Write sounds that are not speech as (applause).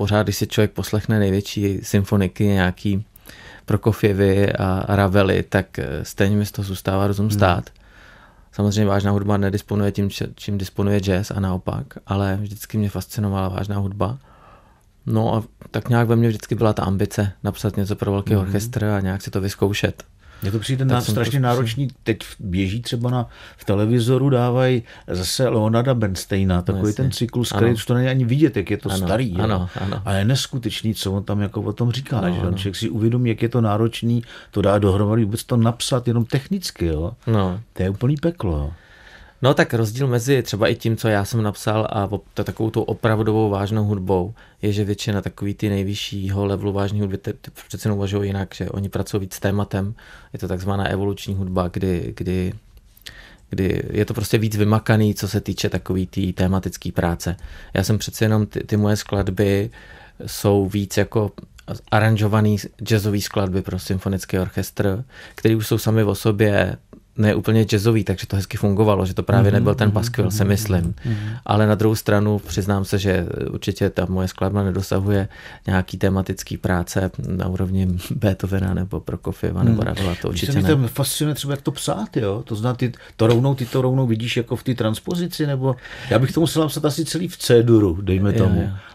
pořád, když si člověk poslechne největší symfoniky, nějaký Prokofjevy a Ravely, tak eh, stejně mi z toho zůstává rozum hmm. Samozřejmě vážná hudba nedisponuje tím, čím disponuje jazz a naopak, ale vždycky mě fascinovala vážná hudba. No a tak nějak ve mně vždycky byla ta ambice napsat něco pro velký mm-hmm. orchestr a nějak si to vyzkoušet. Mně to přijde na, strašně to... náročný. Teď běží třeba na, v televizoru, dávají zase Leonarda Bernsteina, no takový Jasně. ten cyklus, který už to není ani vidět, jak je to ano, starý. Ano, ano. A je neskutečný, co on tam jako o tom říká. Ano, že? Ano. Člověk si uvědomí, jak je to náročný, to dá dohromady vůbec to napsat jenom technicky. Jo? No. To je úplný peklo. Jo? No tak rozdíl mezi třeba i tím, co já jsem napsal a ta, takovou tou opravdovou vážnou hudbou, je, že většina takový ty nejvyššího levelu vážné hudby ty, ty přece uvažují jinak, že oni pracují víc s tématem, je to takzvaná evoluční hudba, kdy, kdy kdy je to prostě víc vymakaný, co se týče takový té tý tématické práce. Já jsem přece jenom, ty, ty moje skladby jsou víc jako aranžovaný jazzový skladby pro symfonický orchestr, který už jsou sami o sobě ne úplně jazzový, takže to hezky fungovalo, že to právě mm-hmm, nebyl ten mhm, paskvil, mm-hmm, mhm, se myslím. Mm-hmm. Ale na druhou stranu přiznám se, že určitě ta moje skladba nedosahuje nějaký tematický práce na úrovni (laughs) Beethovena nebo Prokofjeva nebo mm. to určitě Myslím, ne. Tam fascinuje třeba, jak to psát, jo? To zná, ty to rovnou, ty to rovnou vidíš jako v té transpozici, nebo já bych to musel napsat asi celý v C-duru, dejme tomu. Jo, jo.